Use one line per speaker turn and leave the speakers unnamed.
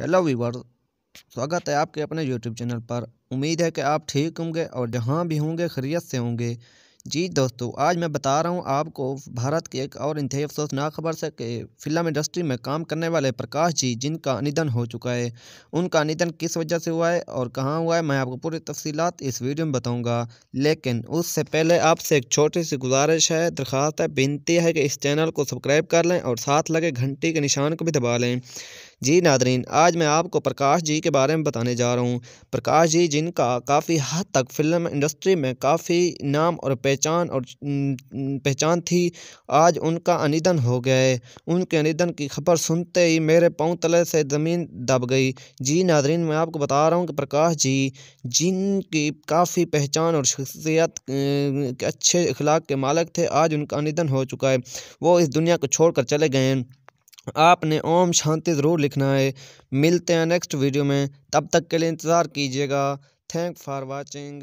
hello Weaver स्वागत है आपके अपने यूट्यूब चैनल पर उम्मीद है कि आप ठीक होंगे और जहाँ भी होंगे खरीत से होंगे जी दोस्तों आज मैं बता रहा हूँ आपको भारत की एक और इंतहाई अफसोसनाक खबर से कि फिल्म इंडस्ट्री में काम करने वाले प्रकाश जी जिनका निधन हो चुका है उनका निधन किस वजह से हुआ है और कहाँ हुआ है मैं आपको पूरी तफसीत इस वीडियो में बताऊँगा लेकिन उससे पहले आपसे एक छोटी सी गुजारिश है दरख्वास्त है विनती है कि इस चैनल को सब्सक्राइब कर लें और साथ लगे घंटी के निशान को भी दबा लें जी नादरीन आज मैं आपको प्रकाश जी के बारे में बताने जा रहा हूँ प्रकाश जी जिनका काफ़ी हद तक फिल्म इंडस्ट्री में काफ़ी नाम और पहचान और पहचान थी आज उनका अनिधन हो गया है उनके अनिधन की खबर सुनते ही मेरे पाँव तले से ज़मीन दब गई जी नादरीन मैं आपको बता रहा हूँ कि प्रकाश जी जिनकी काफ़ी पहचान और शख्सियत के अच्छे अखलाक के मालक थे आज उनका निधन हो चुका है वो इस दुनिया को छोड़कर चले गए हैं आपने ओम शांति ज़रूर लिखना है मिलते हैं नेक्स्ट वीडियो में तब तक के लिए इंतज़ार कीजिएगा थैंक फॉर वाचिंग